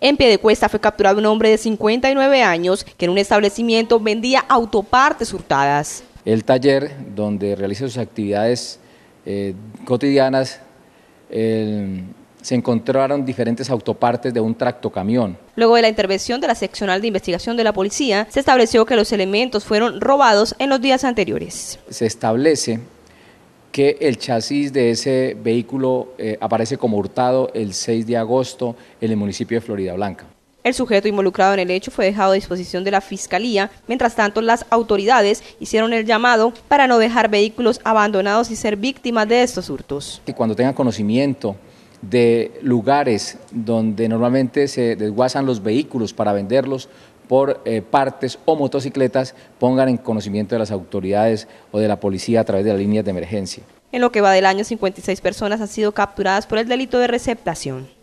En Piedecuesta fue capturado un hombre de 59 años que en un establecimiento vendía autopartes hurtadas. El taller donde realiza sus actividades eh, cotidianas se encontraron diferentes autopartes de un tractocamión. Luego de la intervención de la seccional de investigación de la policía, se estableció que los elementos fueron robados en los días anteriores. Se establece que el chasis de ese vehículo eh, aparece como hurtado el 6 de agosto en el municipio de Florida Blanca. El sujeto involucrado en el hecho fue dejado a disposición de la Fiscalía. Mientras tanto, las autoridades hicieron el llamado para no dejar vehículos abandonados y ser víctimas de estos hurtos. cuando tengan conocimiento de lugares donde normalmente se desguazan los vehículos para venderlos, por eh, partes o motocicletas pongan en conocimiento de las autoridades o de la policía a través de las líneas de emergencia. En lo que va del año, 56 personas han sido capturadas por el delito de receptación.